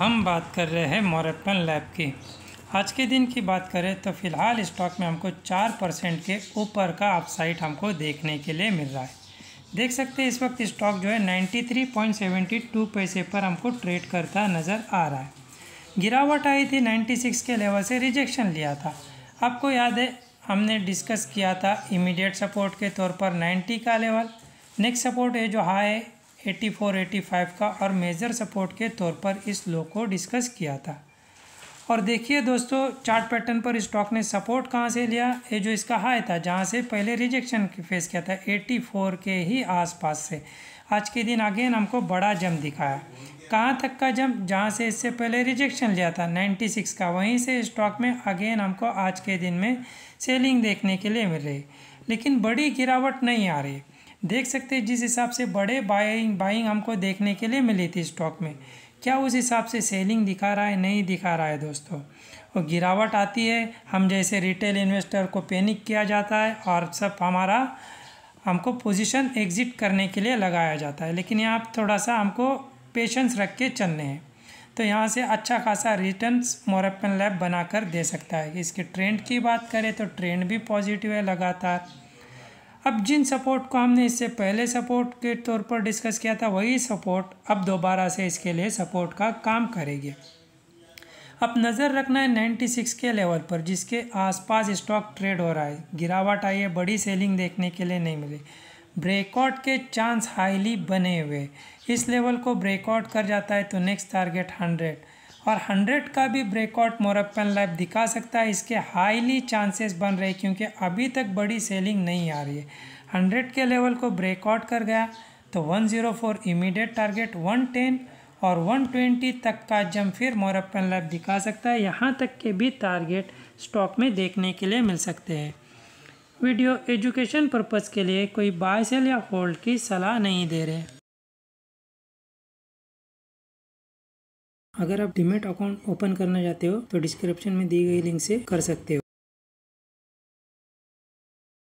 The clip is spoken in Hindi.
हम बात कर रहे हैं मोरपन लैब की आज के दिन की बात करें तो फ़िलहाल स्टॉक में हमको चार परसेंट के ऊपर का अपसाइट हमको देखने के लिए मिल रहा है देख सकते हैं इस वक्त स्टॉक जो है ninety three point seventy two पैसे पर हमको ट्रेड करता नज़र आ रहा है गिरावट आई थी नाइन्टी सिक्स के लेवल से रिजेक्शन लिया था आपको याद है हमने डिस्कस किया था इमीडिएट सपोर्ट के तौर पर नाइन्टी का लेवल नेक्स्ट सपोर्ट है जो हाई 84-85 का और मेजर सपोर्ट के तौर पर इस लो को डिस्कस किया था और देखिए दोस्तों चार्ट पैटर्न पर स्टॉक ने सपोर्ट कहाँ से लिया ये जो इसका हाई था जहाँ से पहले रिजेक्शन फेस किया था 84 के ही आसपास से आज के दिन अगेन हमको बड़ा जम दिखाया कहाँ तक का जम जहाँ से इससे पहले रिजेक्शन लिया था 96 का वहीं से स्टॉक में अगेन हमको आज के दिन में सेलिंग देखने के लिए मिल रही लेकिन बड़ी गिरावट नहीं आ रही देख सकते हैं जिस हिसाब से बड़े बाइंग बाइंग हमको देखने के लिए मिली थी स्टॉक में क्या उस हिसाब से सेलिंग दिखा रहा है नहीं दिखा रहा है दोस्तों और गिरावट आती है हम जैसे रिटेल इन्वेस्टर को पैनिक किया जाता है और सब हमारा हमको पोजीशन एग्जिट करने के लिए लगाया जाता है लेकिन यहाँ थोड़ा सा हमको पेशेंस रख के चलने हैं तो यहाँ से अच्छा खासा रिटर्न मोरपन लैब बनाकर दे सकता है इसके ट्रेंड की बात करें तो ट्रेंड भी पॉजिटिव है लगातार अब जिन सपोर्ट को हमने इससे पहले सपोर्ट के तौर पर डिस्कस किया था वही सपोर्ट अब दोबारा से इसके लिए सपोर्ट का काम करेगी अब नज़र रखना है 96 के लेवल पर जिसके आसपास स्टॉक ट्रेड हो रहा है गिरावट आई है बड़ी सेलिंग देखने के लिए नहीं मिली ब्रेकआउट के चांस हाईली बने हुए इस लेवल को ब्रेकआउट कर जाता है तो नेक्स्ट टारगेट हंड्रेड और 100 का भी ब्रेकआउट मोरप्पन लाइफ दिखा सकता है इसके हाईली चांसेस बन रहे क्योंकि अभी तक बड़ी सेलिंग नहीं आ रही है 100 के लेवल को ब्रेकआउट कर गया तो 104 इमीडिएट टारगेट 110 और 120 तक का जम फिर मोरप्पन लाइफ दिखा सकता है यहाँ तक के भी टारगेट स्टॉक में देखने के लिए मिल सकते हैं वीडियो एजुकेशन पर्पज़ के लिए कोई बाय सेल या होल्ड की सलाह नहीं दे रहे अगर आप डिमेट अकाउंट ओपन करना चाहते हो तो डिस्क्रिप्शन में दी गई लिंक से कर सकते हो